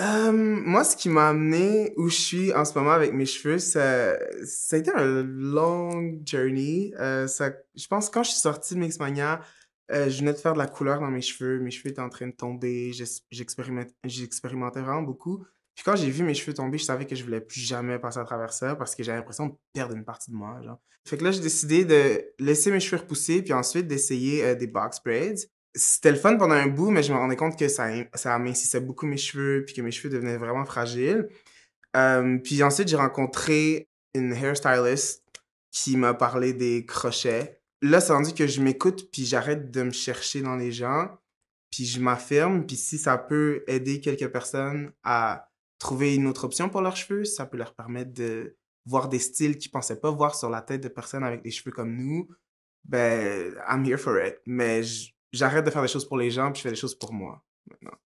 Euh, moi, ce qui m'a amené où je suis en ce moment avec mes cheveux, ça, ça a été un long journey. Euh, ça, je pense que quand je suis sortie de Mixmania, euh, je venais de faire de la couleur dans mes cheveux. Mes cheveux étaient en train de tomber. J'expérimentais vraiment beaucoup. Puis quand j'ai vu mes cheveux tomber, je savais que je voulais plus jamais passer à travers ça parce que j'avais l'impression de perdre une partie de moi. Genre. Fait que là, j'ai décidé de laisser mes cheveux repousser puis ensuite d'essayer euh, des box braids c'était le fun pendant un bout, mais je me rendais compte que ça, ça amincissait beaucoup mes cheveux, puis que mes cheveux devenaient vraiment fragiles. Euh, puis ensuite, j'ai rencontré une hairstylist qui m'a parlé des crochets. Là, ça rendu que je m'écoute, puis j'arrête de me chercher dans les gens, puis je m'affirme, puis si ça peut aider quelques personnes à trouver une autre option pour leurs cheveux, ça peut leur permettre de voir des styles qu'ils pensaient pas voir sur la tête de personnes avec des cheveux comme nous, ben, I'm here for it. Mais je, j'arrête de faire des choses pour les gens, puis je fais des choses pour moi maintenant.